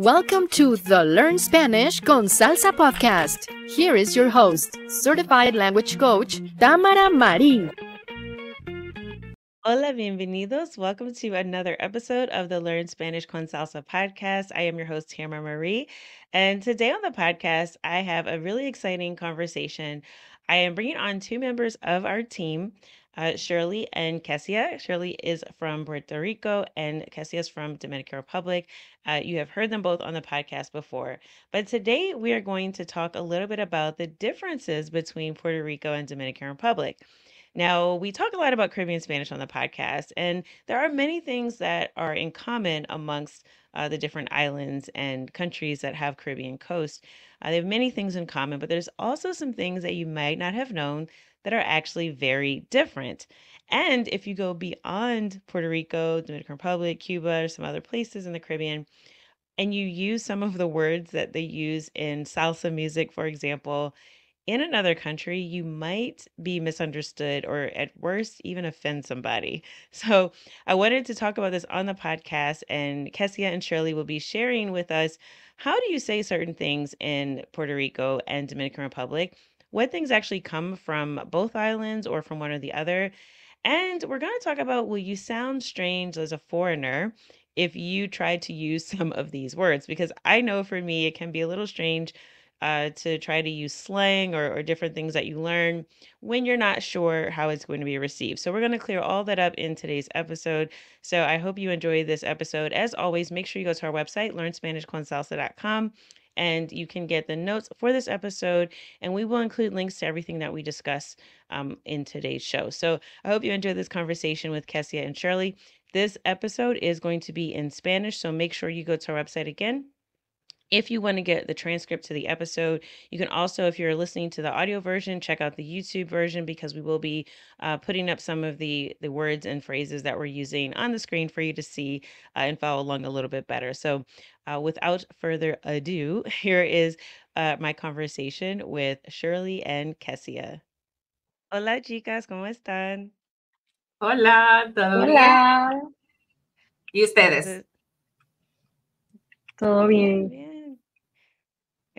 Welcome to the Learn Spanish con Salsa podcast. Here is your host, certified language coach, Tamara Marin. Hola, bienvenidos. Welcome to another episode of the Learn Spanish con Salsa podcast. I am your host, Tamara Marie. And today on the podcast, I have a really exciting conversation. I am bringing on two members of our team uh, Shirley and Cassia. Shirley is from Puerto Rico and Cassia is from Dominican Republic. Uh, you have heard them both on the podcast before, but today we are going to talk a little bit about the differences between Puerto Rico and Dominican Republic. Now, we talk a lot about Caribbean Spanish on the podcast, and there are many things that are in common amongst uh, the different islands and countries that have Caribbean coast. Uh, they have many things in common, but there's also some things that you might not have known that are actually very different. And if you go beyond Puerto Rico, Dominican Republic, Cuba, or some other places in the Caribbean, and you use some of the words that they use in salsa music, for example, in another country, you might be misunderstood or at worst, even offend somebody. So, I wanted to talk about this on the podcast, and Kessia and Shirley will be sharing with us how do you say certain things in Puerto Rico and Dominican Republic what things actually come from both islands or from one or the other. And we're going to talk about will you sound strange as a foreigner if you try to use some of these words? Because I know for me, it can be a little strange uh, to try to use slang or, or different things that you learn when you're not sure how it's going to be received. So, we're going to clear all that up in today's episode. So, I hope you enjoy this episode. As always, make sure you go to our website, learnspanishconsalsa.com, and you can get the notes for this episode. And we will include links to everything that we discuss um, in today's show. So I hope you enjoyed this conversation with Kessia and Shirley. This episode is going to be in Spanish, so make sure you go to our website again, if you want to get the transcript to the episode, you can also, if you're listening to the audio version, check out the YouTube version because we will be uh, putting up some of the the words and phrases that we're using on the screen for you to see uh, and follow along a little bit better. So, uh, without further ado, here is uh, my conversation with Shirley and Kessia. Hola, chicas, cómo están? Hola, todo Hola. ¿Y ustedes? Todo bien.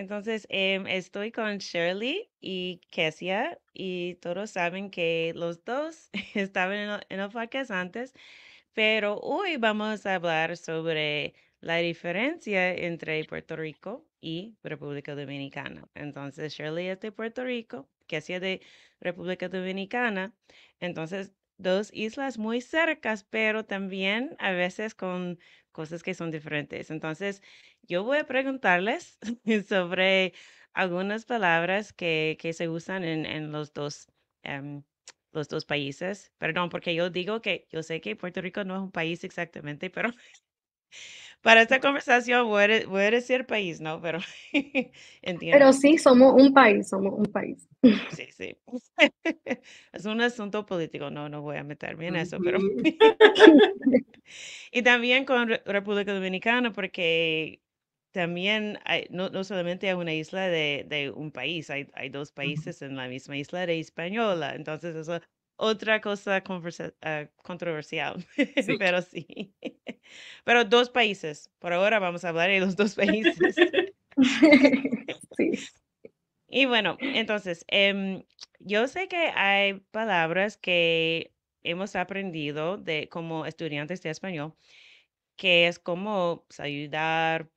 Entonces, em, estoy con Shirley y Kesia y todos saben que los dos estaban en el, antes, pero hoy vamos a hablar sobre la diferencia entre Puerto Rico y República Dominicana. Entonces, Shirley es de Puerto Rico, Kesia de República Dominicana. Entonces, dos islas muy cercas, pero también a veces con cosas que son diferentes. Entonces, yo voy a preguntarles sobre algunas palabras que, que se usan en, en los dos. Em, los dos países, perdón, porque yo digo que yo sé que Puerto Rico no es un país exactamente, pero para esta conversación voy a, decir país, ¿no? Pero Pero sí, somos un país, somos un país. Sí, sí. Es un asunto político, no, no voy a meterme en eso, pero... Y también con República Dominicana, porque también no, solamente hay una isla de, un país, hay, dos países en la misma isla de española, entonces eso es otra cosa ah, controversial, pero sí. Pero dos países, por ahora vamos a hablar de los dos países. Y bueno, entonces, em, yo sé que hay palabras que hemos aprendido de como estudiantes de español, que es como pues, ayudar,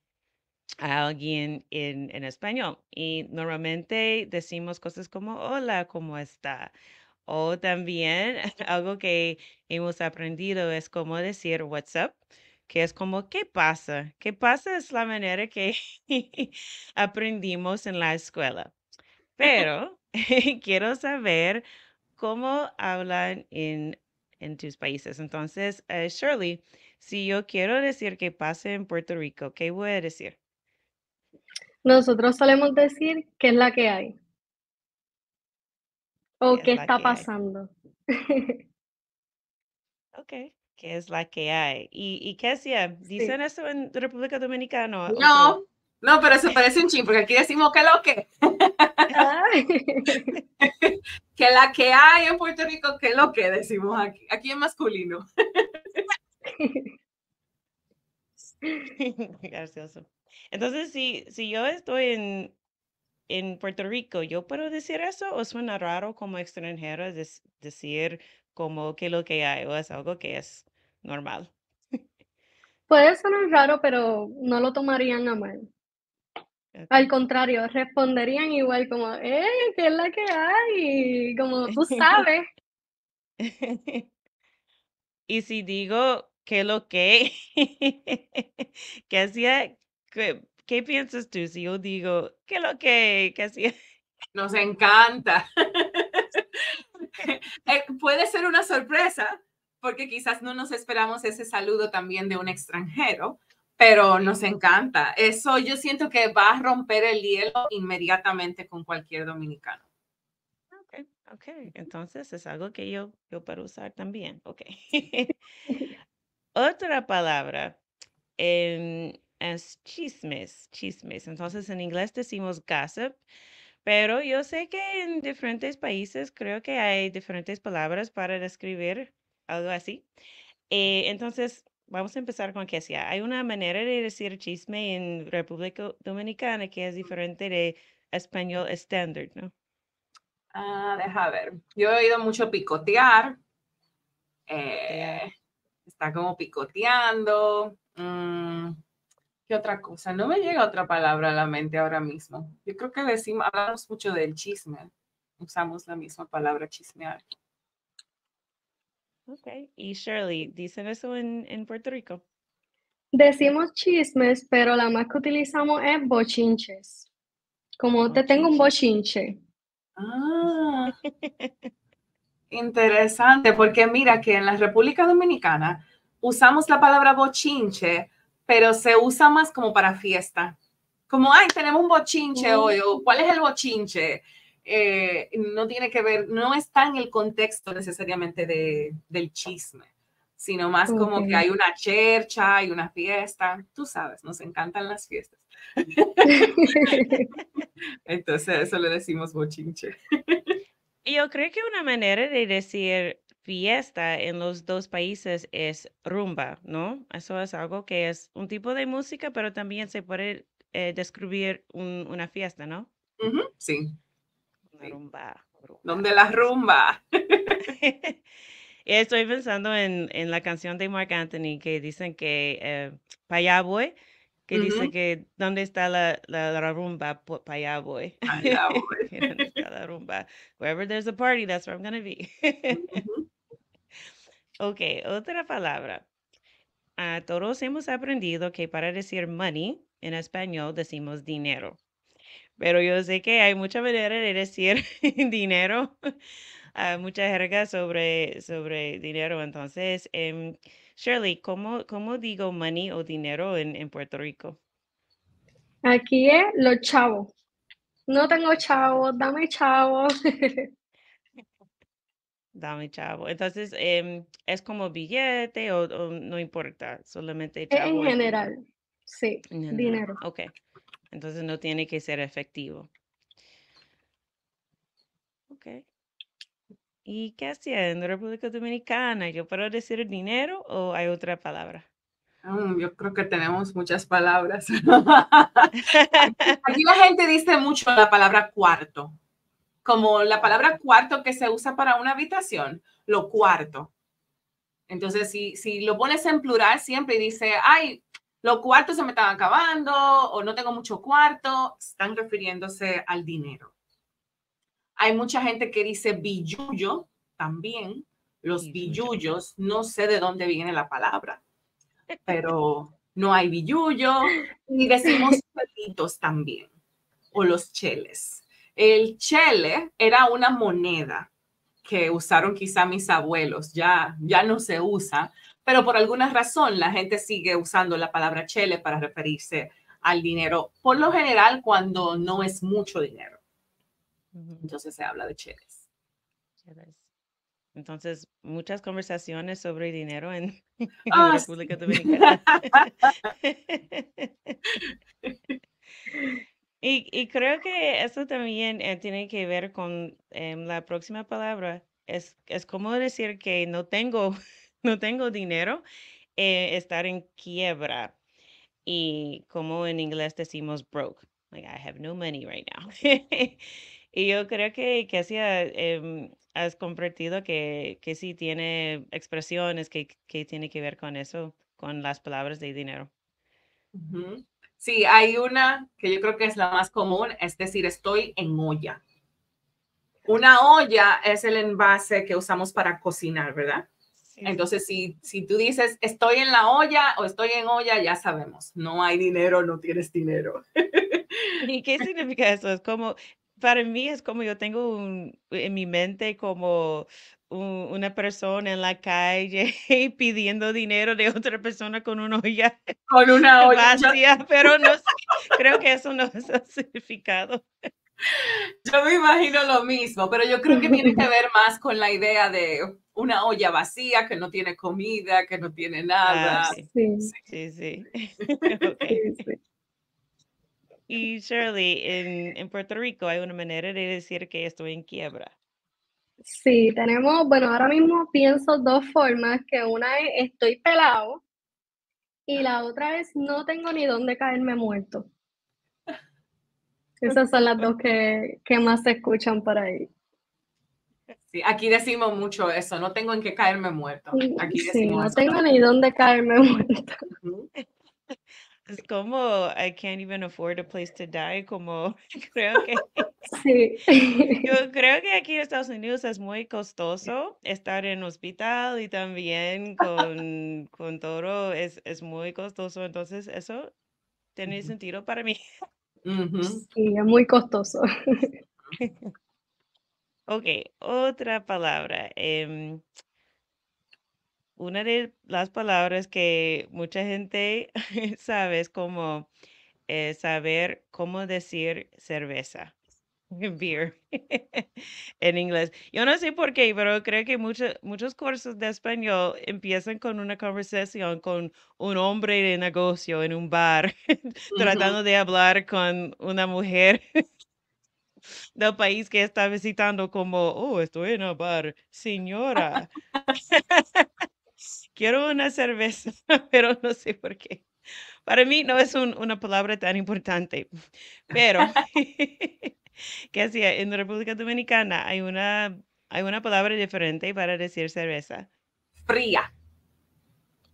a alguien en, español y normalmente decimos cosas como hola, ¿cómo está? O también algo que hemos aprendido es como decir what's up, que es como ¿qué pasa? ¿Qué pasa? Es la manera que aprendimos en la escuela. Pero quiero saber cómo hablan en, tus países. Entonces, eh, Shirley, si yo quiero decir que pasa en Puerto Rico, ¿qué voy a decir? Nosotros solemos decir qué es la que hay o qué, está pasando. Ok, qué es la que hay. ¿Y, y qué hacía? ¿Dicen eso en República Dominicana? No, no, pero se parece un ching, porque aquí decimos que lo que, ah. que la que hay en Puerto Rico, que lo que decimos aquí, aquí en masculino. Gracioso. Entonces, si, si yo estoy en, en Puerto Rico, ¿yo puedo decir eso o suena raro como extranjero decir como que lo que hay o es algo que es normal? Puede sonar raro, pero no lo tomarían a mal. Al contrario, responderían igual como, ¡eh, qué es la que hay! Como tú sabes. y si digo es lo que, ¿Qué hacía, ¿Qué, piensas tú si yo digo, qué lo que, que hacía? Nos encanta. Eh, puede ser una sorpresa, porque quizás no nos esperamos ese saludo también de un extranjero, pero nos encanta. Eso yo siento que va a romper el hielo inmediatamente con cualquier dominicano. Ok, ok. Entonces es algo que yo, yo para usar también. Ok. Otra palabra. Eh, es chismes, chismes. Entonces en inglés decimos gossip, pero yo sé que en diferentes países creo que hay diferentes palabras para describir algo así. Eh, entonces vamos a empezar con que sea. Hay una manera de decir chisme en República Dominicana que es diferente de español estándar, ¿no? Ah, deja ver. Yo he oído mucho picotear. Eh, está como picoteando. Mm, otra cosa. No me llega otra palabra a la mente ahora mismo. Yo creo que decimos, hablamos mucho del chisme. Usamos la misma palabra chismear. Ok, y Shirley, ¿dicen eso en, Puerto Rico? Decimos chismes, pero la más que utilizamos es bochinches. Como te tengo un bochinche. Ah, interesante, porque mira que en la República Dominicana usamos la palabra bochinche pero se usa más como para fiesta. Como, ay, tenemos un bochinche hoy, o ¿cuál es el bochinche? Eh, no tiene que ver, no está en el contexto necesariamente de, del chisme, sino más como que hay una chercha, y una fiesta, tú sabes, nos encantan las fiestas. Entonces, eso le decimos bochinche. Yo creo que una manera de decir fiesta en los dos países es rumba, ¿no? Eso es algo que es un tipo de música, pero también se puede eh, describir una fiesta, ¿no? Sí. Una rumba, Donde la rumba. Estoy pensando en, la canción de Mark Anthony que dicen que eh, que dice que dónde está la, la, rumba, Payá voy. ¿Dónde está la rumba? Wherever there's a party, that's where I'm going to be. Ok, otra palabra. A ah, todos hemos aprendido que para decir money en español decimos dinero, pero yo sé que hay muchas maneras de decir dinero, hay ah, mucha jerga sobre, sobre dinero. Entonces, em, Shirley, ¿cómo, cómo digo money o dinero en, en Puerto Rico? Aquí es los chavos. No tengo chavo, dame chavo. Dame chavo. Entonces, em, es como billete o, no importa, solamente e, chavo. En general, sí, dinero. Ok, entonces no tiene que ser efectivo. Ok. ¿Y qué hacía en República Dominicana? ¿Yo puedo decir dinero o hay otra palabra? Mm, yo creo que tenemos muchas palabras. Aquí la gente dice mucho la palabra cuarto como la palabra cuarto que se usa para una habitación, lo cuarto. Entonces, si, lo pones en plural siempre y dice, ay, lo cuartos se me están acabando o no tengo mucho cuarto, están refiriéndose al dinero. Hay mucha gente que dice billuyo también. Los billuyos, no sé de dónde viene la palabra, pero no hay billuyo. Y decimos pelitos también, o los cheles. El chele era una moneda que usaron quizá mis abuelos, ya, ya no se usa, pero por alguna razón la gente sigue usando la palabra chele para referirse al dinero, por lo general cuando no es mucho dinero. Entonces se habla de cheles. Entonces, muchas conversaciones sobre dinero en, la ah, República Dominicana. Y, creo que eso también eh, tiene que ver con em, la próxima palabra. Es, es como decir que no tengo, no tengo dinero, eh, estar en quiebra. Y como en inglés decimos broke, like I have no money right now. y yo creo que, que ah, em, has compartido que, que sí tiene expresiones que, que tiene que ver con eso, con las palabras de dinero. Sí, hay una que yo creo que es la más común, es decir, estoy en olla. Una olla es el envase que usamos para cocinar, ¿verdad? Entonces, si, si tú dices estoy en la olla o estoy en olla, ya sabemos, no hay dinero, no tienes dinero. ¿Y qué significa eso? Es como, para mí es como yo tengo en mi mente como una persona en la calle pidiendo dinero de otra persona con una olla. Con una Vacía, pero no creo que eso no es significado. Yo me imagino lo mismo, pero yo creo que tiene que ver más con la idea de una olla vacía que no tiene comida, que no tiene nada. Ah, sí, sí, Y Shirley, en Puerto Rico hay una manera de decir que estoy en quiebra. Sí, tenemos, bueno, ahora mismo pienso dos formas, que una es estoy pelado y la otra es no tengo ni dónde caerme muerto. Esas son las dos que, más se escuchan por ahí. Sí, aquí decimos mucho eso, no tengo en qué caerme muerto. Aquí sí, no tengo ni dónde caerme muerto. Es como I can't even afford a place to die, como creo que Sí. Yo creo que aquí en Estados Unidos es muy costoso estar en hospital y también con, con todo es, muy costoso. Entonces, eso tiene sentido para mí. Sí, es muy costoso. Ok, otra palabra. Em, una de las palabras que mucha gente sabe es como eh, saber cómo decir cerveza. beer en inglés. Yo no sé por qué, pero creo que muchos muchos cursos de español empiezan con una conversación con un hombre de negocio en un bar, tratando de hablar con una mujer del país que está visitando como, oh, estoy en un bar, señora. Quiero una cerveza, pero no sé por qué. Para mí no es una palabra tan importante, pero que hacía en República Dominicana hay una, hay una palabra diferente para decir cerveza. Fría.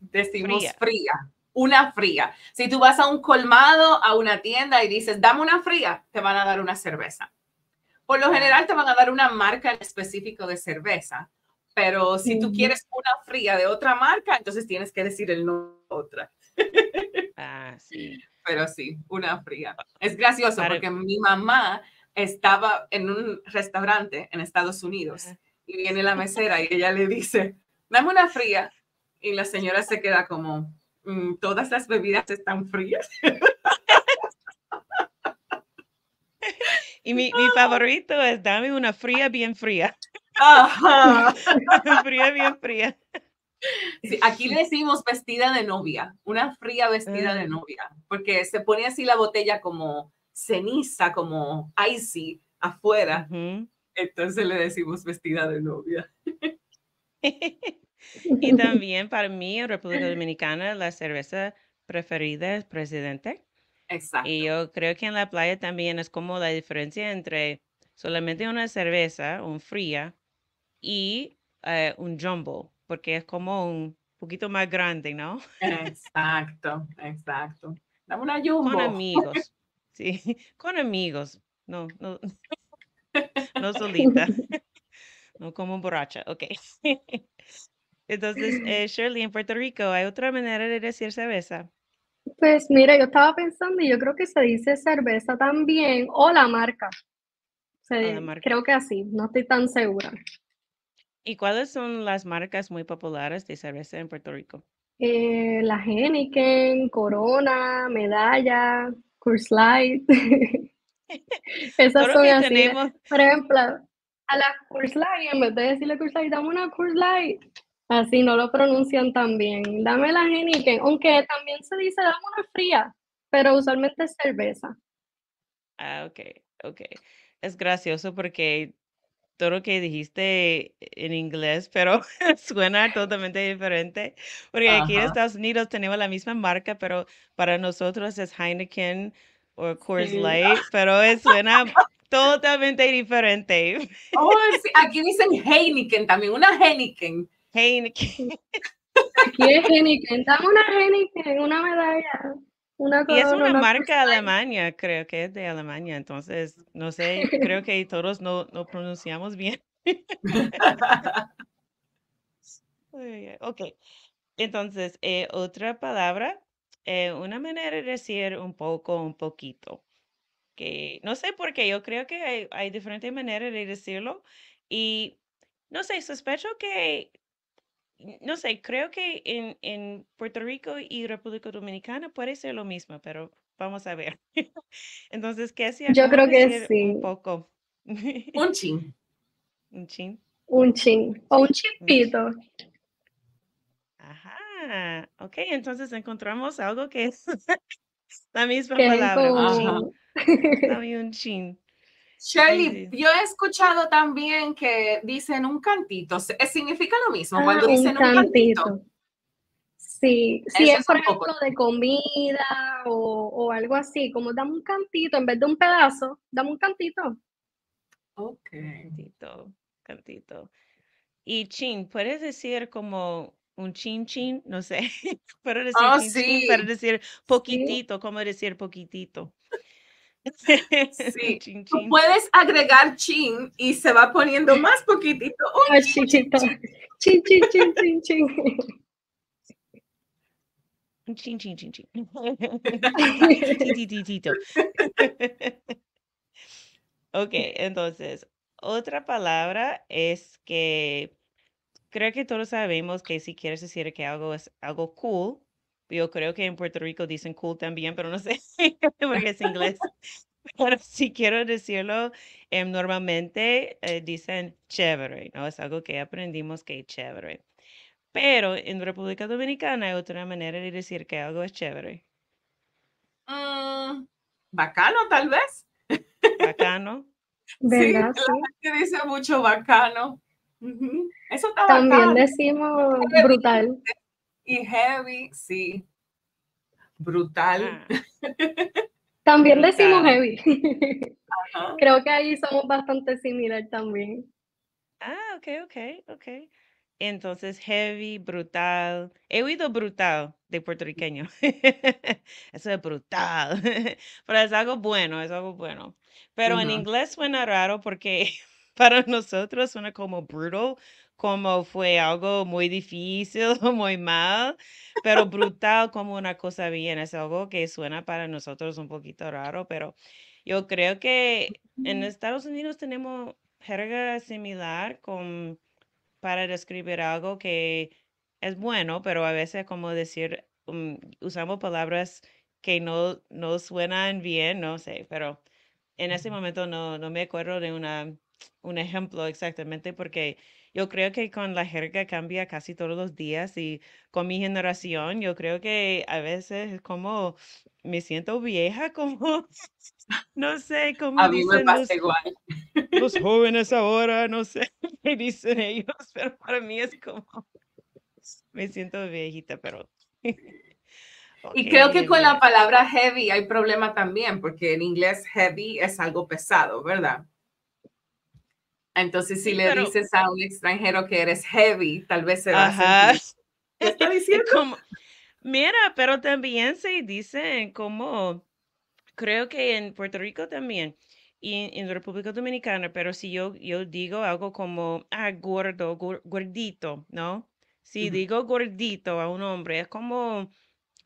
Decimos fría. Una fría. Si tú vas a un colmado, a una tienda y dices, dame una fría, te van a dar una cerveza. Por lo general te van a dar una marca específica de cerveza, pero si tú quieres una fría de otra marca, entonces tienes que decir el no otra. Ah, sí. Pero sí, una fría. Es gracioso porque mi mamá estaba en un restaurante en Estados Unidos y viene la mesera y ella le dice, dame una fría. Y la señora se queda como, mm, todas las bebidas están frías. Y mi, favorito es dame una fría bien fría. fría bien fría. aquí le decimos vestida de novia, una fría vestida de ah. novia, porque se pone así la botella como ceniza como icy afuera. Entonces le decimos vestida de novia. y también para mí República Dominicana la cerveza preferida es Presidente. Exacto. Y yo creo que en la playa también es como la diferencia entre solamente una cerveza, un fría, y eh, un jumbo, porque es como un poquito más grande, ¿no? Exacto, exacto. Dame una jumbo. amigos. Sí, con amigos, no, no, no solita, no como borracha, ok. Entonces, eh, Shirley, en Puerto Rico, ¿hay otra manera de decir cerveza? Pues mira, yo estaba pensando y yo creo que se dice cerveza también, o la marca. Creo que así, no estoy tan segura. ¿Y cuáles son las marcas muy populares de cerveza en Puerto Rico? Eh, la Heineken, Corona, Medalla, Curse Light. Esas son así. Por ejemplo, a la Curse Light, en vez de decirle Curse Light, dame una Curse Light. Así no lo pronuncian tan bien. Dame la Heineken, aunque también se dice dame una fría, pero usualmente es cerveza. Ah, ok, ok. Es gracioso porque todo lo que dijiste en inglés, pero suena totalmente diferente, porque aquí en Estados Unidos tenemos la misma marca, pero para nosotros es Heineken o Coors Light, pero suena totalmente diferente. Oh, aquí dicen Heineken también, una Heineken. Heineken. Aquí es Heineken, dame una Heineken, una medalla y es una, marca alemania, creo que es de Alemania, entonces, no sé, creo que todos no, no pronunciamos bien. ok, entonces, eh, otra palabra, eh, una manera de decir un poco, un poquito, que no sé por qué, yo creo que hay, hay diferentes maneras de decirlo y no sé, sospecho que no sé, creo que en, Puerto Rico y República Dominicana puede ser lo mismo, pero vamos a ver. Entonces, ¿qué hacía? Yo creo que sí. Un poco. Un chin. Un chin. Un chin. O un chimpito. Ajá. Ok, entonces encontramos algo que es la misma palabra. un chin. Shelly, yo he escuchado también que dicen un cantito. Eh, significa lo mismo ah, cuando dicen un cantito. Sí, si sí, es por de comida o, algo así, como dame un cantito en vez de un pedazo, dame un cantito. Ok. Cantito, cantito. Y chin, ¿puedes decir como un chin chin? No sé. ¿puedes decir oh, decir poquitito, ¿cómo decir poquitito? puedes agregar chin y se va poniendo más poquitito. chin, chin, chin, chin, chin, chin. Chin, chin, chin, chin. ok, entonces, otra palabra es que creo que todos sabemos que si quieres decir que algo es algo cool, yo creo que en Puerto Rico dicen cool también, pero no sé porque es inglés. Pero si quiero decirlo, em, normalmente eh, dicen chévere, ¿no? Es algo que aprendimos que es chévere. Pero en República Dominicana hay otra manera de decir que algo es chévere. Ah, bacano, tal vez. Bacano. sí, la gente dice mucho bacano. Eso está También decimos brutal. Y heavy, sí. Brutal. Ah. También decimos heavy. Creo que ahí somos bastante similar también. Ah, ok, ok, ok. Entonces, heavy, brutal. He oído brutal de puertorriqueño. Eso es brutal. Pero es algo bueno, es algo bueno. Pero en inglés suena raro porque para nosotros suena como brutal, como fue algo muy difícil, muy mal, pero brutal como una cosa bien. Es algo que suena para nosotros un poquito raro, pero yo creo que en Estados Unidos tenemos jerga similar con, para describir algo que es bueno, pero a veces como decir, um, usamos palabras que no, no suenan bien, no sé, pero en ese momento no, no me acuerdo de una, un ejemplo exactamente porque yo creo que con la jerga cambia casi todos los días y con mi generación, yo creo que a veces como me siento vieja, como no sé como los, Los jóvenes ahora, no sé me dicen ellos, pero para mí es como me siento viejita, pero. Y creo que con la palabra heavy hay problema también, porque en inglés heavy es algo pesado, ¿verdad? Entonces, si le dices a un extranjero que eres heavy, tal vez se va a sentir. está diciendo? Como, mira, pero también se dice como, creo que en Puerto Rico también y en República Dominicana, pero si yo, yo digo algo como, ah, gordo, gordito, ¿no? Si digo gordito a un hombre, es como,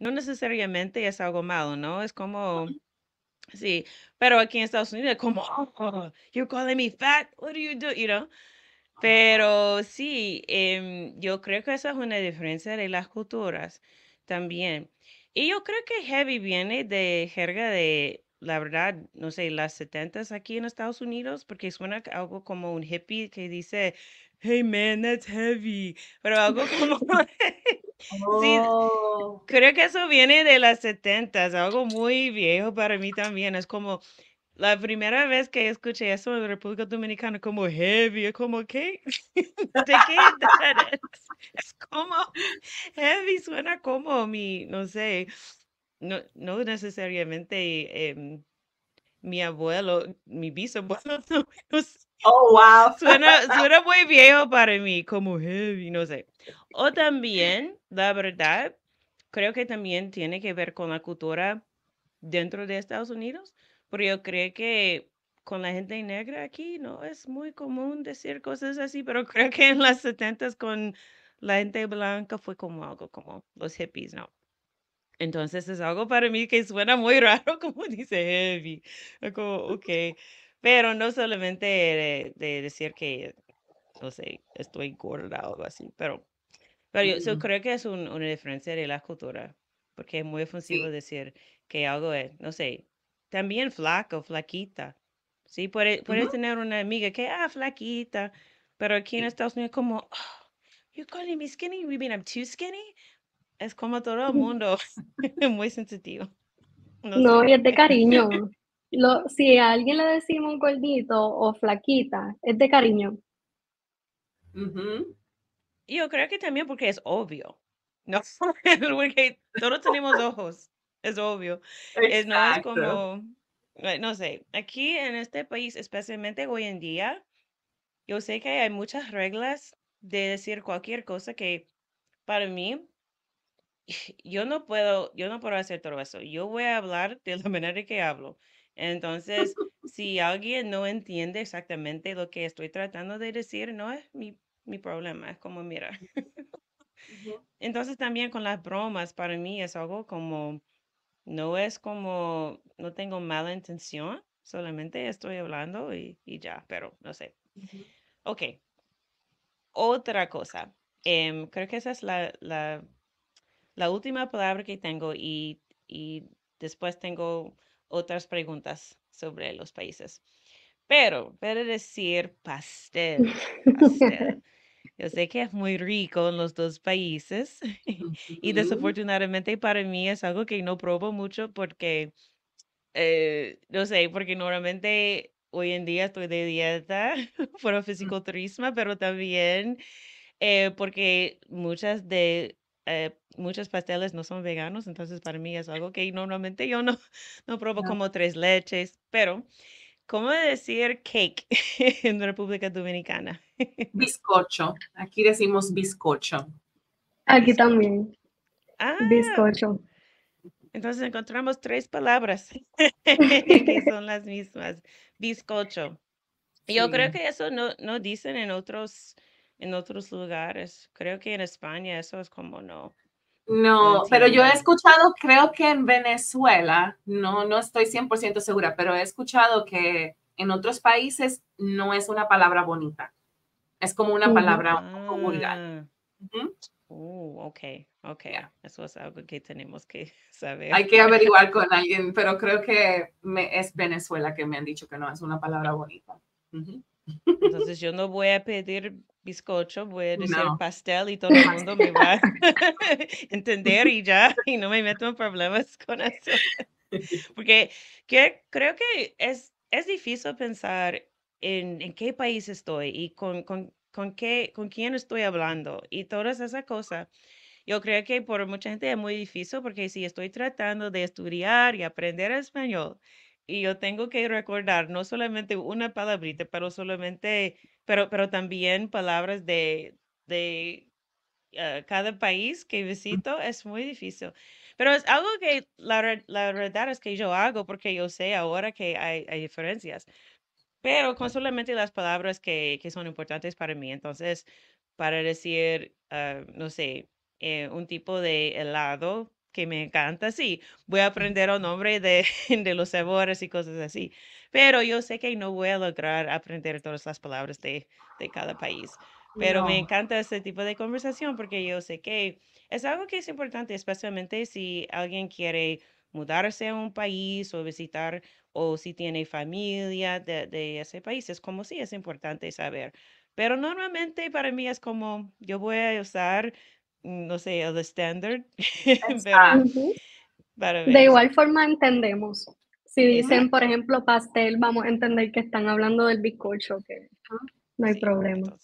no necesariamente es algo malo, ¿no? Es como, Sí, pero aquí en Estados Unidos, como, oh, you're calling me fat, what do you do, you know? Pero sí, em, yo creo que esa es una diferencia de las culturas también. Y yo creo que heavy viene de jerga de, la verdad, no sé, las setentas aquí en Estados Unidos, porque suena algo como un hippie que dice, hey man, that's heavy, pero algo como... Sí, oh. creo que eso viene de las setentas, algo muy viejo para mí también. Es como la primera vez que escuché eso en República Dominicana, como heavy, como que es? como heavy, suena como mi, no sé, no, necesariamente em, mi abuelo, mi bisabuelo, Oh, wow. Suena, suena muy viejo para mí, como heavy, no sé. O también, la verdad, creo que también tiene que ver con la cultura dentro de Estados Unidos, pero yo creo que con la gente negra aquí no es muy común decir cosas así, pero creo que en las setentas con la gente blanca fue como algo como los hippies, ¿no? Entonces es algo para mí que suena muy raro, como dice heavy. Como, ok. Pero no solamente de, decir que, no sé, estoy gorda o algo así, pero, pero yo, mm. creo que es una diferencia de la cultura, porque es muy ofensivo decir que algo es, no sé, también flaco, flaquita. Sí, puedes puede tener una amiga que, ah, flaquita, pero aquí en Estados Unidos como, oh, you calling me skinny, you mean I'm too skinny? Es como todo el mundo, Es muy sensitivo. No, y es de cariño si a alguien le decimos un gordito o flaquita, es de cariño. Yo creo que también porque es obvio. No, porque todos tenemos ojos. Es obvio. Es, no es como, eh, no sé, aquí en este país, especialmente hoy en día, yo sé que hay muchas reglas de decir cualquier cosa que para mí yo no puedo, yo no puedo hacer todo eso. Yo voy a hablar de la manera que hablo. Entonces, si alguien no entiende exactamente lo que estoy tratando de decir, no es mi, problema, es como, mira. Entonces, también con las bromas, para mí es algo como, no es como, no tengo mala intención, solamente estoy hablando y, ya, pero no sé. Ok. Otra cosa. Em, creo que esa es la, última palabra que tengo y, y después tengo otras preguntas sobre los países. Pero, para decir pastel, Yo sé que es muy rico en los dos países y desafortunadamente para mí es algo que no probo mucho porque, eh, no sé, porque normalmente hoy en día estoy de dieta por el mm. pero también eh, porque muchas de eh, muchas pasteles no son veganos, entonces para mí es algo que normalmente yo no, no pruebo como tres leches, pero ¿cómo decir cake en República Dominicana? Bizcocho, aquí decimos bizcocho. Aquí también. Ah. bizcocho. Entonces encontramos tres palabras que son las mismas. Bizcocho. Yo creo que eso no, no dicen en otros en otros lugares. Creo que en España eso es como no. No, pero yo he escuchado, creo que en Venezuela, no, no estoy 100% segura, pero he escuchado que en otros países no es una palabra bonita. Es como una uh, palabra vulgar. Ah. Uh, ok, ok. Eso es algo que tenemos que saber. Hay que averiguar con alguien, pero creo que me, es Venezuela que me han dicho que no es una palabra bonita. Entonces yo no voy a pedir bizcocho, voy a decir pastel y todo el mundo me va a entender y ya, y no me meto en problemas con eso. Porque que, creo que es, es difícil pensar en, qué país estoy y con, con, con, qué, con quién estoy hablando y todas esas cosas. Yo creo que por mucha gente es muy difícil porque si estoy tratando de estudiar y aprender español, y yo tengo que recordar no solamente una palabrita, pero solamente, pero, pero también palabras de, de ah, cada país que visito es muy difícil. Pero es algo que la, la verdad es que yo hago porque yo sé ahora que hay, hay diferencias, pero con solamente las palabras que, que son importantes para mí. Entonces, para decir, ah, no sé, eh, un tipo de helado, que me encanta, sí, voy a aprender el nombre de, los sabores y cosas así, pero yo sé que no voy a lograr aprender todas las palabras de, cada país. Pero me encanta este tipo de conversación porque yo sé que es algo que es importante, especialmente si alguien quiere mudarse a un país o visitar o si tiene familia de, de ese país. Es como si es importante saber. Pero normalmente para mí es como yo voy a usar no sé, el estándar. de igual forma entendemos. Si dicen, por ejemplo, pastel, vamos a entender que están hablando del bizcocho, que no hay problema.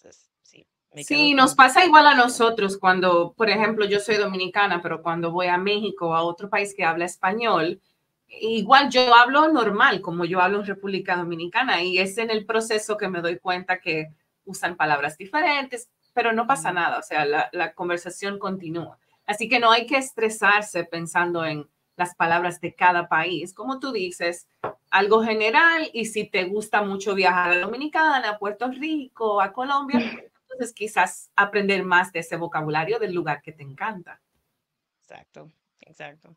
sí nos pasa igual a nosotros cuando, por ejemplo, yo soy dominicana, pero cuando voy a México o a otro país que habla español, igual yo hablo normal, como yo hablo en República Dominicana, y es en el proceso que me doy cuenta que usan palabras diferentes, pero no pasa nada, o sea, la, conversación continúa. Así que no hay que estresarse pensando en las palabras de cada país. Como tú dices, algo general y si te gusta mucho viajar a Dominicana, a Puerto Rico, a Colombia, entonces quizás aprender más de ese vocabulario del lugar que te encanta. Exacto, exacto.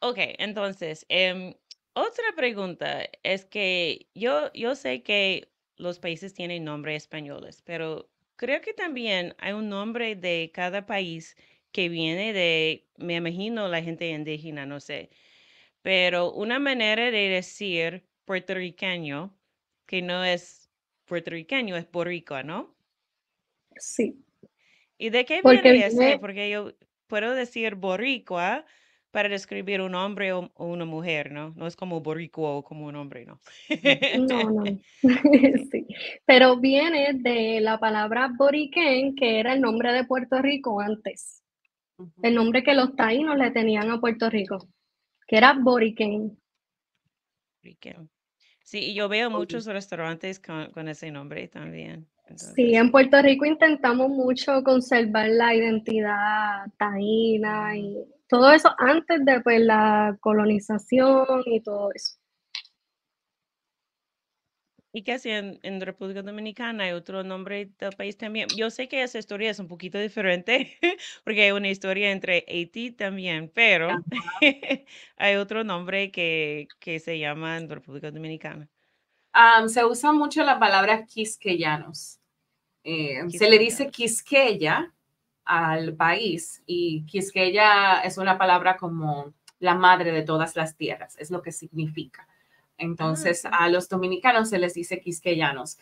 Ok, entonces, em, otra pregunta es que yo, yo sé que los países tienen nombres españoles, pero Creo que también hay un nombre de cada país que viene de, me imagino, la gente indígena, no sé. Pero una manera de decir puertorriqueño, que no es puertorriqueño, es boricua, ¿no? Sí. ¿Y de qué viene Porque yo puedo decir boricua para describir un hombre o, una mujer, ¿no? No es como boricua o como un hombre, ¿no? No, no. sí. Pero viene de la palabra boriquén, que era el nombre de Puerto Rico antes. El nombre que los taínos le tenían a Puerto Rico, que era boriquén. Boriquén. Sí, y yo veo muchos restaurantes con, ese nombre también. Sí, en Puerto Rico intentamos mucho conservar la identidad taína y todo eso antes de pues, la colonización y todo eso. Y qué hacían en República Dominicana hay otro nombre del país también. Yo sé que esa historia es un poquito diferente, porque hay una historia entre Haití también, pero hay otro nombre que, que, se llama en República Dominicana. se usa mucho la palabra quisqueyanos. Eh, se le dice quisqueya al país y Quisqueya es una palabra como la madre de todas las tierras, es lo que significa. Entonces, ah. a los dominicanos se les dice quisqueyanos.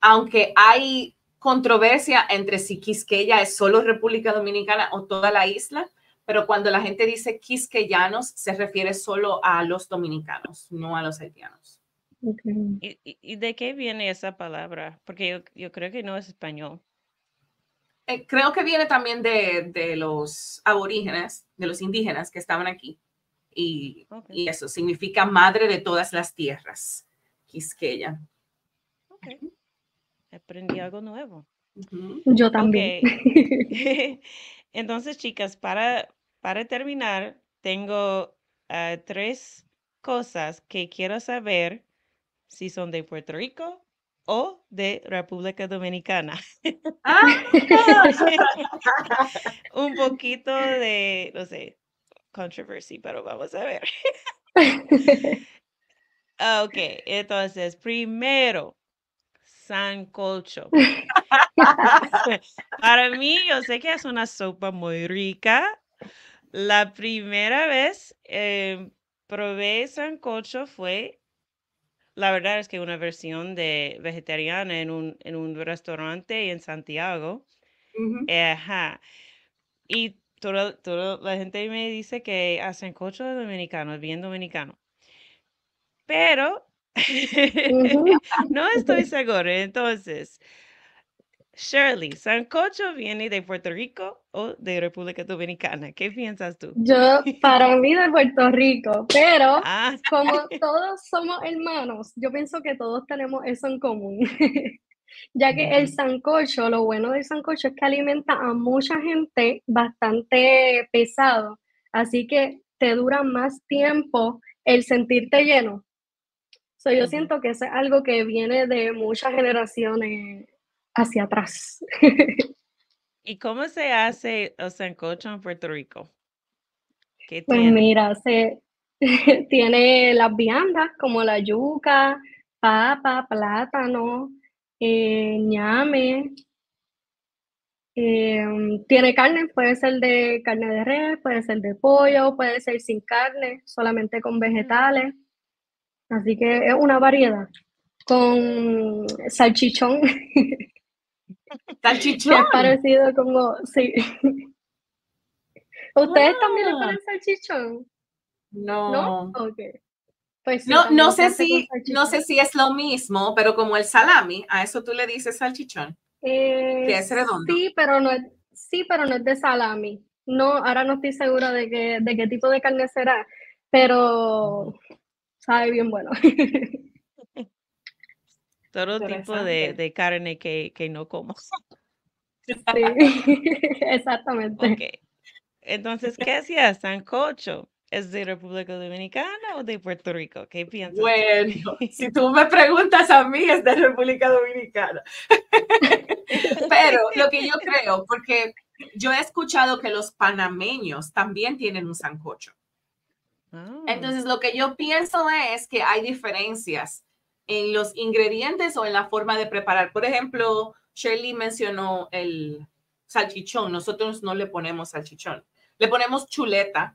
Aunque hay controversia entre si Quisqueya es solo República Dominicana o toda la isla, pero cuando la gente dice quisqueyanos se refiere solo a los dominicanos, no a los haitianos. ¿Y, de qué viene esa palabra? Porque yo creo que no es español. Eh, creo que viene también de, los aborígenes, de los indígenas que estaban aquí. Y, eso significa madre de todas las tierras, Quisqueya. Aprendí algo nuevo. Yo también. Entonces, chicas, para, para terminar, tengo ah, tres cosas que quiero saber si son de Puerto Rico, o de República Dominicana. ¡Ah, Un poquito de, no sé, controversy, pero vamos a ver. Ah, ok, entonces, primero, sancocho. Para mí, yo sé que es una sopa muy rica. La primera vez eh, probé sancocho fue la verdad es que una versión de vegetariana en un, en un restaurante en Santiago. Eh, y toda, la gente me dice que hacen cocho dominicano, bien dominicano. Pero no estoy seguro. Entonces, Shirley, ¿sancocho viene de Puerto Rico o de República Dominicana? ¿Qué piensas tú? Yo, para mí, de Puerto Rico, pero ah, como todos somos hermanos, yo pienso que todos tenemos eso en común. ya que el sancocho, lo bueno del sancocho es que alimenta a mucha gente bastante pesado, así que te dura más tiempo el sentirte lleno. So, yo siento que es algo que viene de muchas generaciones hacia atrás. ¿Y cómo se hace el sancocho en Puerto Rico? pues mira, se, tiene las viandas como la yuca, papa, plátano, eh, ñame. Eh, mm, tiene carne, puede ser de carne de res, puede ser de pollo, puede ser sin carne, solamente con mm. vegetales. Así que es una variedad. Con salchichón. Salchichón. Es parecido como, sí. ¿Ustedes también le ponen salchichón? No. ¿No? Pues no, sé si, no sé si es lo mismo, pero como el salami, a eso tú le dices salchichón. que es eh, redondo. Sí, pero no es, sí, pero no es de salami. No, ahora no estoy segura de, de qué tipo de carne será, pero sabe bien bueno. todo tipo de, carne que, no como. exactamente. Okay. Entonces, ¿qué hacía ¿Sancocho? ¿Es de República Dominicana o de Puerto Rico? ¿Qué piensas? Bueno, si tú me preguntas a mí, es de República Dominicana. Pero lo que yo creo, porque yo he escuchado que los panameños también tienen un sancocho. Ah. Entonces, lo que yo pienso es que hay diferencias en los ingredientes o en la forma de preparar. Por ejemplo, Shirley mencionó el salchichón. Nosotros no le ponemos salchichón. Le ponemos chuleta,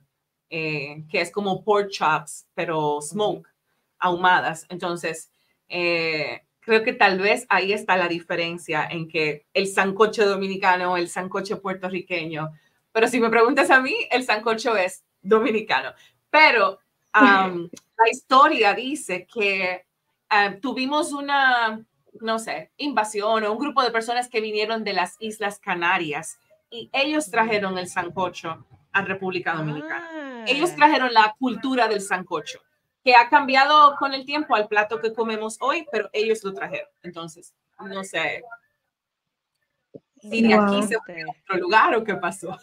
eh, que es como pork chops, pero smoke, ahumadas. Entonces, eh, creo que tal vez ahí está la diferencia en que el sancocho dominicano, o el sancocho puertorriqueño. Pero si me preguntas a mí, el sancocho es dominicano. Pero la historia dice que Ah, tuvimos una, no sé, invasión o un grupo de personas que vinieron de las Islas Canarias y ellos trajeron el sancocho a República ah. Dominicana. Ellos trajeron la cultura del sancocho, que ha cambiado con el tiempo al plato que comemos hoy, pero ellos lo trajeron. Entonces, no sé si de aquí se fue otro lugar o qué pasó.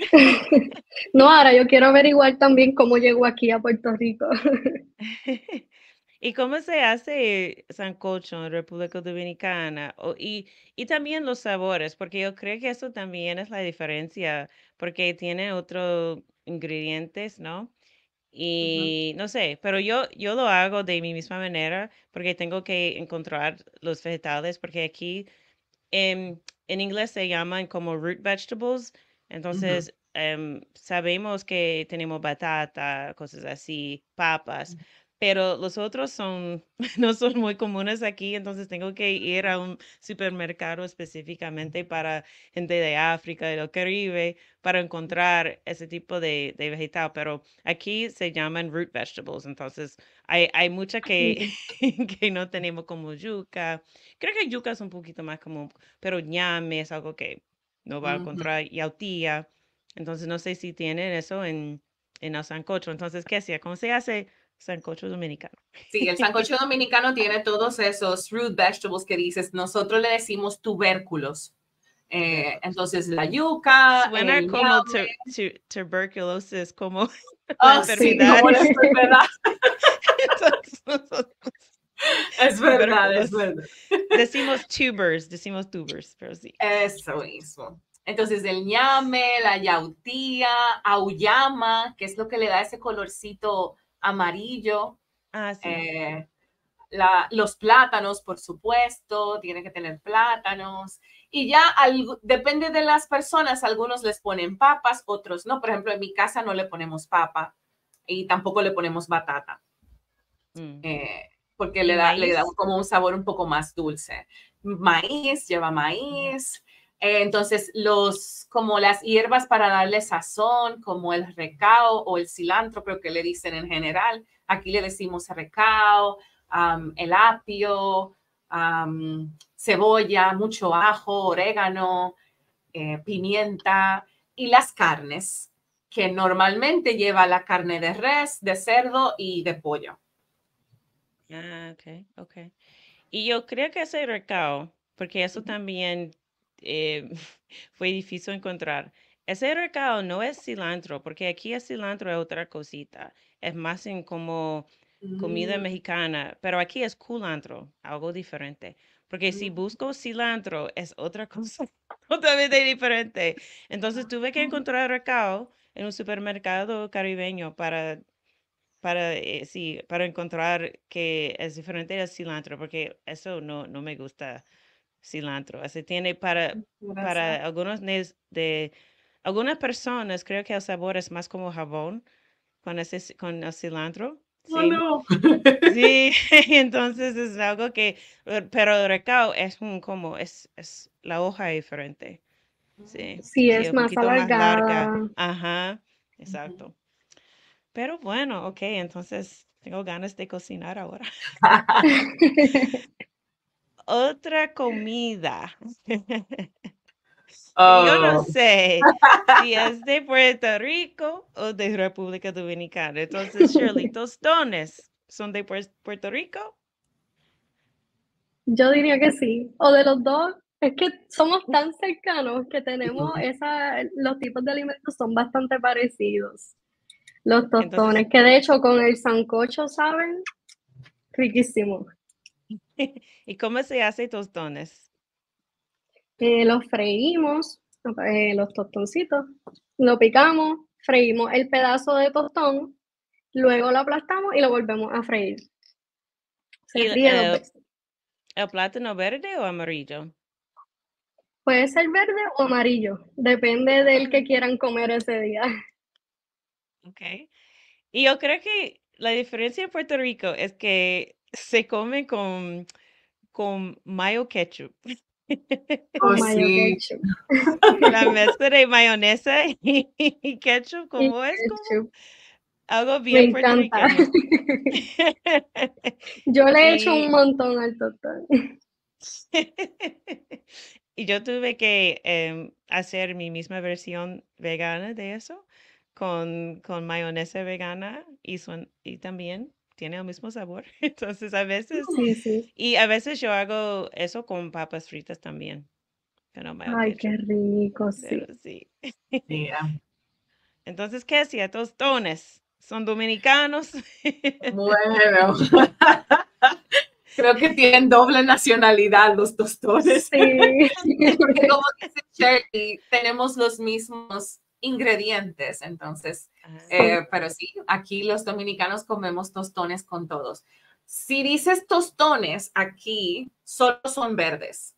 no, ahora yo quiero averiguar también cómo llegó aquí a Puerto Rico. ¿Y cómo se hace sancocho en República Dominicana? O- y, y también los sabores, porque yo creo que eso también es la diferencia, porque tiene otros ingredientes, ¿no? Y no sé, pero yo, yo lo hago de mi misma manera porque tengo que encontrar los vegetales, porque aquí en inglés se llaman como root vegetables. Entonces, em, sabemos que tenemos batata, cosas así, papas, mm pero los otros son, no son muy comunes aquí, entonces tengo que ir a un supermercado específicamente para gente de África, de Caribe, para encontrar ese tipo de, vegetal, pero aquí se llaman root vegetables, entonces hay, hay mucha ah, que, que no tenemos como yuca, creo que yuca es un poquito más común, pero ñame es algo que no va a encontrar, yautía, entonces no sé si tienen eso en, en el sancocho, entonces, ¿qué hacía? ¿Cómo se hace? sancocho dominicano. Sí, el sancocho dominicano tiene todos esos root vegetables que dices. Nosotros le decimos tubérculos. Eh, entonces la yuca. como tuberculosis, como oh, es verdad, es verdad. Decimos tubers, decimos tubers, pero sí. Eso mismo. Entonces el ñame, la yautía, auyama, que es lo que le da ese colorcito amarillo. Ah, eh, los plátanos, por supuesto, tiene que tener plátanos. Y ya depende de las personas, algunos les ponen papas, otros no. Por ejemplo, en mi casa no le ponemos papa y tampoco le ponemos batata, mm. eh, porque le da, da como un sabor un poco más dulce. Maíz, lleva maíz. Eh, entonces, los, como las hierbas para darle sazón, como el recao o el cilantro, creo que le dicen en general, aquí le decimos recao, el apio, cebolla, mucho ajo, orégano, eh, pimienta y las carnes, que normalmente lleva la carne de res, de cerdo y de pollo. Ah, ok, ok. Y yo creo que ese recao, porque eso también eh, fue difícil encontrar. Ese recado no es cilantro, porque aquí es cilantro es otra cosita. Es más en como comida mm. mexicana, pero aquí es culantro, algo diferente. Porque si mm. busco cilantro es otra cosa totalmente diferente. Entonces tuve que encontrar recado en un supermercado caribeño para, para, eh, sí, para encontrar que es diferente al cilantro, porque eso no, no me gusta cilantro. así tiene para, para algunos de algunas personas, creo que el sabor es más como jabón con, ese, con el cilantro. Oh, sí. entonces es algo que, eh, pero el recao es un como, es, es la hoja diferente. Mm, sí, sí es más alargada. larga. Ajá, exacto. Pero bueno, ok, entonces tengo ganas de cocinar ahora. otra comida. Yo no oh. sé si es de Puerto Rico o de República Dominicana. Entonces, Shirley, tostones son de Puerto Rico. Yo diría que sí, o de los dos. Es que somos tan cercanos que tenemos los tipos de alimentos son bastante parecidos. Los tostones, que de hecho con el sancocho saben riquísimo. ¿Y cómo se hace tostones? Eh, los freímos, eh, los tostoncitos, lo picamos, freímos el pedazo de tostón, luego lo aplastamos y lo volvemos a freír. el, ¿El eh, plátano verde o amarillo? Puede ser verde o amarillo, depende del que ah. quieran comer ese día. Ok. Y yo creo que la diferencia en Puerto Rico es que se come con, con mayo ketchup. Oh, La mezcla de mayonesa y, ketchup, como es? Algo bien Me encanta. yo le he hecho un montón al total. y yo tuve que em, hacer mi misma versión vegana de eso con, con mayonesa vegana y, y también tiene el mismo sabor. Entonces, a veces, sí, sí. y a veces yo hago eso con papas fritas también. Ay, qué rico, sí. sí. Entonces, ¿qué hacía? Tostones. Son dominicanos. Bueno. Creo que tienen doble nacionalidad los tostones. Sí. Porque como dice Shirley, tenemos los mismos ingredientes. Entonces, ah. eh, pero sí, aquí los dominicanos comemos tostones con todos. Si dices tostones, aquí solo son verdes.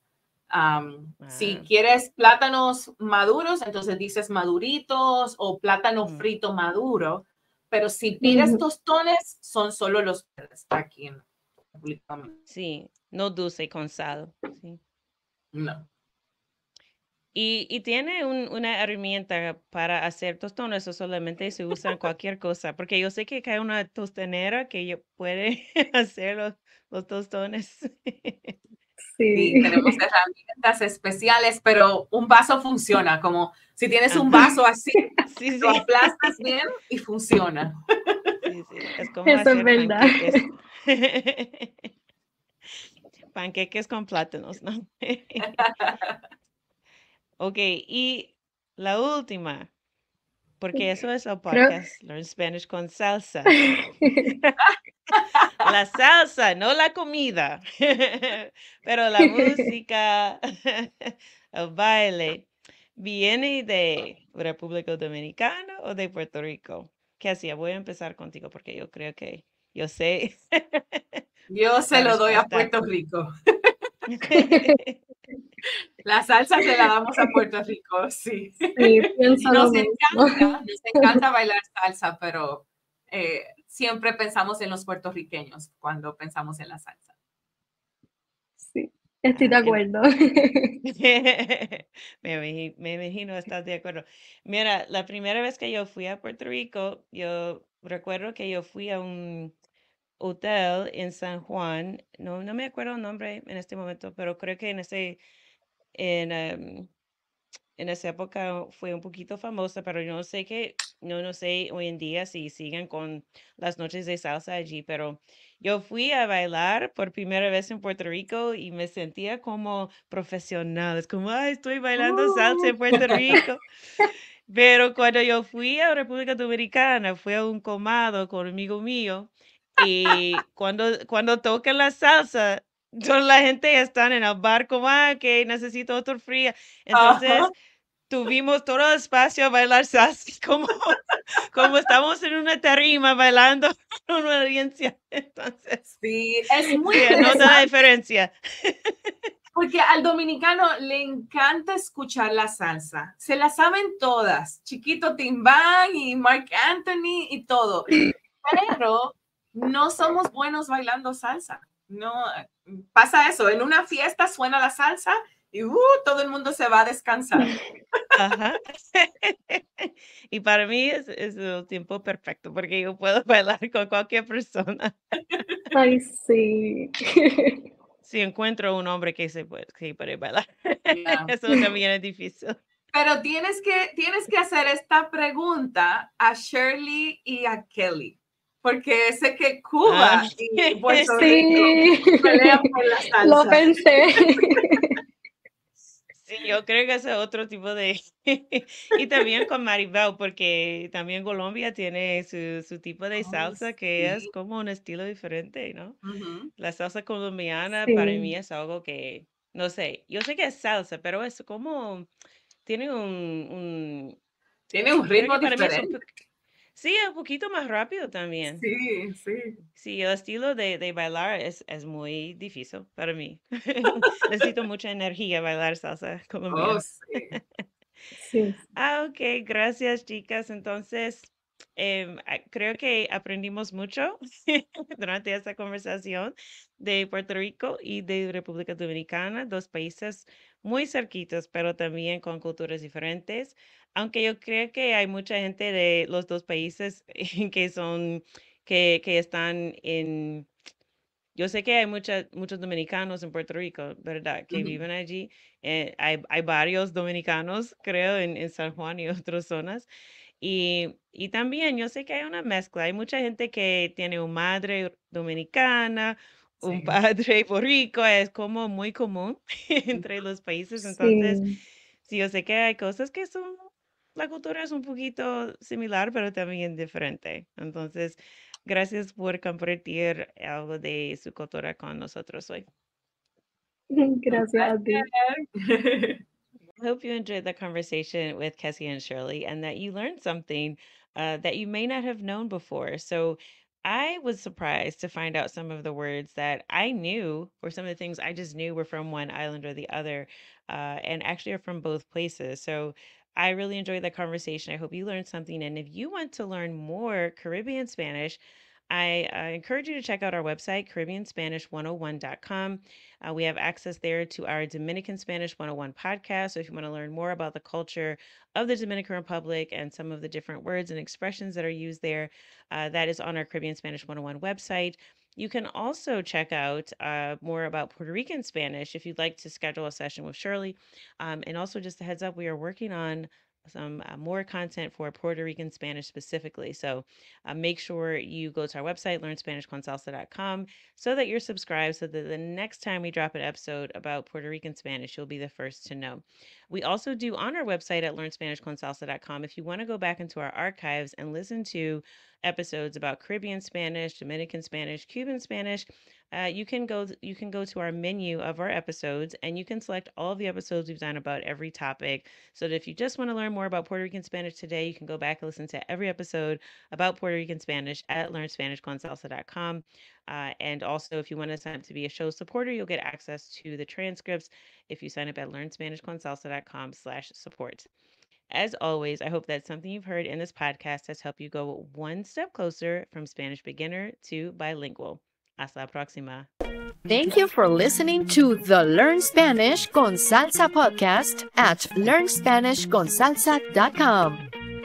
Si ah. quieres plátanos maduros, entonces dices maduritos o plátano mm. frito maduro. Pero si pides tostones, son solo los verdes aquí en República Sí, no dulce con sal. Sí. No. Y, tiene una herramienta para hacer tostones, o solamente se usa en cualquier cosa, porque yo sé que hay una tostenera que puede hacer los, tostones. Sí. tenemos herramientas especiales, pero un vaso funciona, como si tienes un vaso así, si lo aplastas bien y funciona. Es como Eso es verdad. Panqueques. panqueques. con plátanos, ¿no? Ok, y la última, porque eso es el podcast Learn Spanish con salsa. la salsa, no la comida, pero la música, el baile, viene de República Dominicana o de Puerto Rico. ¿Qué hacía? Voy a empezar contigo porque yo creo que yo sé. yo se lo doy a Puerto Rico. La salsa se la damos a Puerto Rico, sí. nos, encanta, bailar salsa, pero eh, siempre pensamos en los puertorriqueños cuando pensamos en la salsa. Sí, estoy de acuerdo. me, me imagino, estás de acuerdo. Mira, la primera vez que yo fui a Puerto Rico, yo recuerdo que yo fui a un hotel en San Juan, no, no me acuerdo el nombre en este momento, pero creo que en ese en, em, en esa época fue un poquito famosa, pero yo no sé qué, no, no sé hoy en día si siguen con las noches de salsa allí, pero yo fui a bailar por primera vez en Puerto Rico y me sentía como profesional, es como, estoy bailando salsa oh. en Puerto Rico. Pero cuando yo fui a República Dominicana, fui a un comado con amigo mío y cuando, cuando tocan la salsa, la gente ya está en el barco, va, ah, que necesito otro frío. Entonces tuvimos todo el espacio a bailar salsa como, como estamos en una tarima bailando con una audiencia. Entonces, sí, es muy No da diferencia. Porque al dominicano le encanta escuchar la salsa. Se la saben todas. Chiquito Timbán y Mark Anthony y todo. Pero no somos buenos bailando salsa no, pasa eso, en una fiesta suena la salsa y uh, todo el mundo se va a descansar. y para mí es, el tiempo perfecto porque yo puedo bailar con cualquier persona. Ay, sí. Si encuentro un hombre que se puede, que puede bailar, eso también es difícil. Pero tienes que, tienes que hacer esta pregunta a Shirley y a Kelly porque sé que Cuba ah, y Puerto sí. la salsa. Lo pensé. Sí, yo creo que es otro tipo de... y también con Maribel, porque también Colombia tiene su, tipo de salsa que es como un estilo diferente, ¿no? La salsa colombiana para mí es algo que, no sé, yo sé que es salsa, pero es como, tiene un... un tiene un ritmo diferente. Sí, un poquito más rápido también. Sí, sí. Sí, el estilo de, bailar es, es muy difícil para mí. Necesito mucha energía bailar salsa como Oh, sí. Ah, ok, gracias chicas. Entonces, em, creo que aprendimos mucho durante esta conversación de Puerto Rico y de República Dominicana, dos países muy cerquitos, pero también con culturas diferentes, aunque yo creo que hay mucha gente de los dos países que son, que, que están en... Yo sé que hay muchas, muchos dominicanos en Puerto Rico, ¿verdad? Que viven allí. Eh, hay, hay, varios dominicanos, creo, en, en San Juan y otras zonas. Y, y, también yo sé que hay una mezcla, hay mucha gente que tiene una madre dominicana, un padre es como muy común entre los países. Entonces, sí. sí, yo sé que hay cosas que son, la cultura es un poquito similar, pero también diferente. Entonces, gracias por compartir eh, algo de su cultura con nosotros hoy. Gracias I hope you enjoyed the conversation with Kessie and Shirley and that you learned something uh, that you may not have known before. So I was surprised to find out some of the words that I knew, or some of the things I just knew were from one island or the other, uh, and actually are from both places. So I really enjoyed that conversation. I hope you learned something. And if you want to learn more Caribbean Spanish, I uh, encourage you to check out our website, CaribbeanSpanish101.com. Uh, we have access there to our Dominican Spanish 101 podcast. So if you want to learn more about the culture of the Dominican Republic and some of the different words and expressions that are used there, uh, that is on our Caribbean Spanish 101 website. You can also check out uh, more about Puerto Rican Spanish if you'd like to schedule a session with Shirley. Um, and also, just a heads up, we are working on some uh, more content for Puerto Rican Spanish specifically. So uh, make sure you go to our website, learnspanishconsalsa.com, so that you're subscribed so that the next time we drop an episode about Puerto Rican Spanish, you'll be the first to know. We also do on our website at learnspanishconsalsa.com if you want to go back into our archives and listen to episodes about Caribbean Spanish, Dominican Spanish, Cuban Spanish, uh, you can go you can go to our menu of our episodes and you can select all of the episodes we've done about every topic. So that if you just want to learn more about Puerto Rican Spanish today, you can go back and listen to every episode about Puerto Rican Spanish at learnspanishconsalsa.com. Uh, and also, if you want to sign up to be a show supporter, you'll get access to the transcripts if you sign up at learnspanishconsalsa.com slash support. As always, I hope that something you've heard in this podcast has helped you go one step closer from Spanish beginner to bilingual. Hasta la próxima. Thank you for listening to the Learn Spanish con Salsa podcast at learnspanishconsalsa.com.